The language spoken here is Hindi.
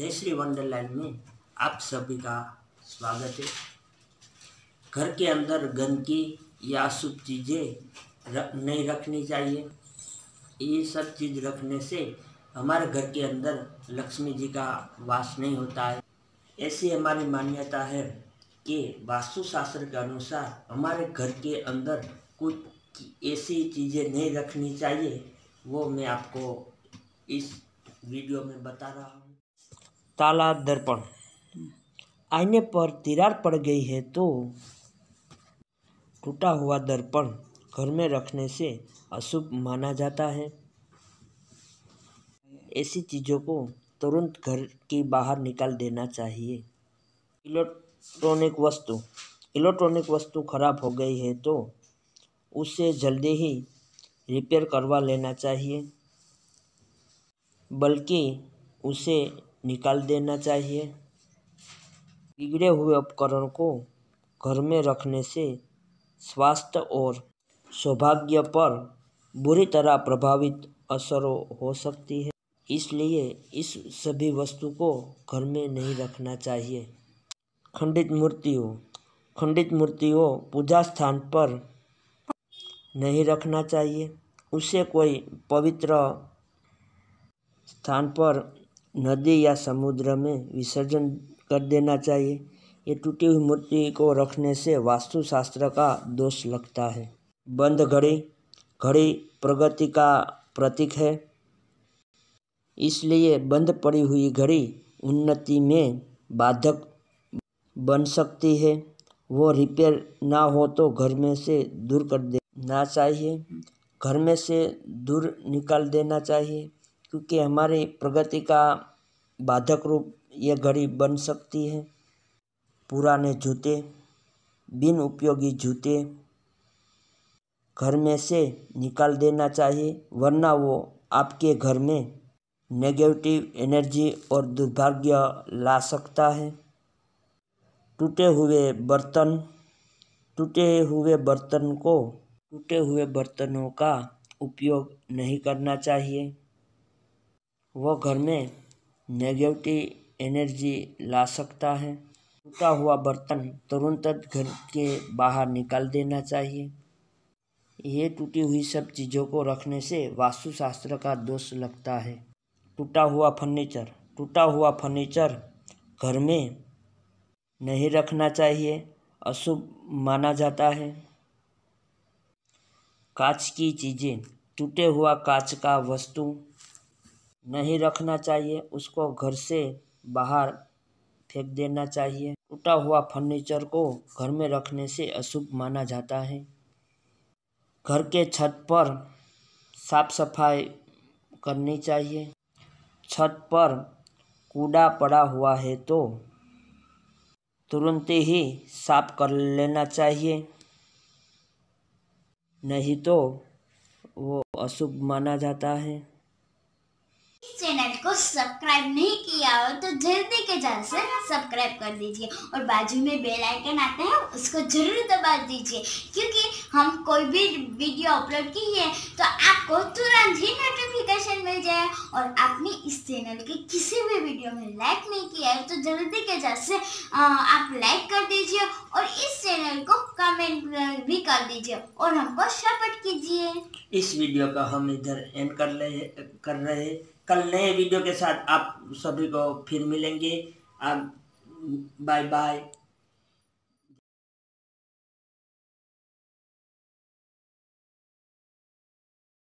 जय श्री वंडरलैंड में आप सभी का स्वागत है घर के अंदर गंदगी या अशुभ चीज़ें रख नहीं रखनी चाहिए ये सब चीज़ रखने से हमारे घर के अंदर लक्ष्मी जी का वास नहीं होता है ऐसी हमारी मान्यता है कि वास्तुशास्त्र के अनुसार हमारे घर के अंदर कुछ ऐसी चीज़ें नहीं रखनी चाहिए वो मैं आपको इस वीडियो में बता रहा हूँ ताला दर्पण आईने पर तिरार पड़ गई है तो टूटा हुआ दर्पण घर में रखने से अशुभ माना जाता है ऐसी चीज़ों को तुरंत घर के बाहर निकाल देना चाहिए इलेक्ट्रॉनिक वस्तु इलेक्ट्रॉनिक वस्तु खराब हो गई है तो उसे जल्दी ही रिपेयर करवा लेना चाहिए बल्कि उसे निकाल देना चाहिए बिगड़े हुए उपकरण को घर में रखने से स्वास्थ्य और सौभाग्य पर बुरी तरह प्रभावित असर हो सकती है इसलिए इस सभी वस्तु को घर में नहीं रखना चाहिए खंडित मूर्तियों खंडित मूर्तियों पूजा स्थान पर नहीं रखना चाहिए उसे कोई पवित्र स्थान पर नदी या समुद्र में विसर्जन कर देना चाहिए ये टूटी हुई मूर्ति को रखने से वास्तुशास्त्र का दोष लगता है बंद घड़ी घड़ी प्रगति का प्रतीक है इसलिए बंद पड़ी हुई घड़ी उन्नति में बाधक बन सकती है वो रिपेयर ना हो तो घर में से दूर कर देना चाहिए घर में से दूर निकाल देना चाहिए क्योंकि हमारी प्रगति का बाधक रूप यह घड़ी बन सकती है पुराने जूते बिन उपयोगी जूते घर में से निकाल देना चाहिए वरना वो आपके घर में नेगेटिव एनर्जी और दुर्भाग्य ला सकता है टूटे हुए बर्तन टूटे हुए बर्तन को टूटे हुए बर्तनों का उपयोग नहीं करना चाहिए वह घर में नेगेटिव एनर्जी ला सकता है टूटा हुआ बर्तन तुरंत घर के बाहर निकाल देना चाहिए ये टूटी हुई सब चीज़ों को रखने से वास्तुशास्त्र का दोष लगता है टूटा हुआ फर्नीचर टूटा हुआ फर्नीचर घर में नहीं रखना चाहिए अशुभ माना जाता है कांच की चीज़ें टूटे हुआ कांच का वस्तु नहीं रखना चाहिए उसको घर से बाहर फेंक देना चाहिए टूटा हुआ फर्नीचर को घर में रखने से अशुभ माना जाता है घर के छत पर साफ सफाई करनी चाहिए छत पर कूड़ा पड़ा हुआ है तो तुरंत ही साफ कर लेना चाहिए नहीं तो वो अशुभ माना जाता है चैनल को सब्सक्राइब नहीं किया हो तो जल्दी के जल्द से सब्सक्राइब कर दीजिए और बाजू में बेल आइकन आता है उसको जरूर दबा दीजिए क्योंकि हम कोई भी वीडियो अपलोड की है तो आपको तुरंत ही नोटिफिकेशन मिल जाए और आपने इस चैनल के किसी भी वीडियो में लाइक नहीं किया है तो जल्दी के जल्द से आप लाइक कर दीजिए और इस चैनल को कमेंट भी कर दीजिए और हमको सपोर्ट कीजिए इस वीडियो का हम इधर एंड कर रहे कर रहे कल नए वीडियो के साथ आप सभी को फिर मिलेंगे आप बाय बाय